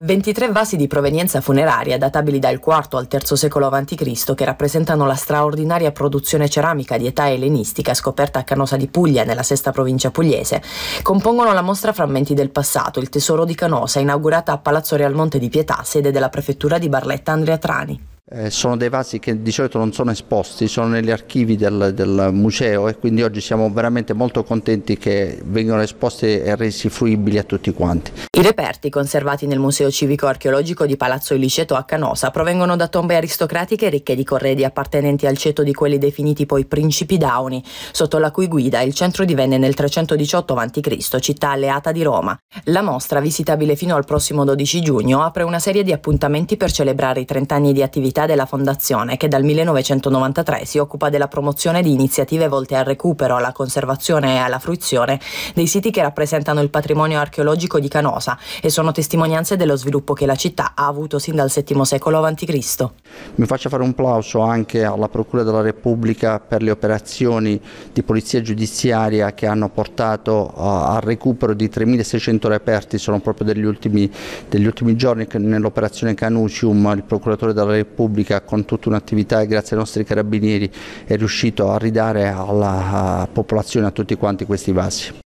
23 vasi di provenienza funeraria, databili dal IV al III secolo a.C., che rappresentano la straordinaria produzione ceramica di età ellenistica scoperta a Canosa di Puglia, nella sesta provincia pugliese, compongono la mostra Frammenti del passato, il tesoro di Canosa, inaugurata a Palazzo Realmonte di Pietà, sede della prefettura di Barletta Andrea Trani. Eh, sono dei vasi che di solito non sono esposti, sono negli archivi del, del, museo e quindi oggi siamo veramente molto contenti che vengano esposti e resi fruibili a tutti quanti. I reperti conservati nel Museo Civico Archeologico di Palazzo Iliceto a Canosa provengono da tombe aristocratiche ricche di corredi appartenenti al ceto di quelli definiti poi principi dauni, sotto la cui guida il centro divenne nel 318 a.C. città alleata di Roma. La mostra, visitabile fino al prossimo 12 giugno, apre una serie di appuntamenti per celebrare i 30 anni di attività attività della Fondazione, che dal 1993 si occupa della promozione di iniziative volte al recupero, alla conservazione e alla fruizione dei siti che rappresentano il patrimonio archeologico di Canosa e sono testimonianze dello sviluppo che la città ha avuto sin dal VII secolo a.C. Mi faccio fare un plauso anche alla Procura della Repubblica per le operazioni di polizia giudiziaria che hanno portato eh, al recupero di 3.600 reperti, sono proprio degli ultimi, degli ultimi giorni nell'operazione Canusium, il Procuratore della Repubblica pubblica con tutta un'attività e grazie ai nostri carabinieri è riuscito a ridare alla popolazione, a tutti quanti questi vasi.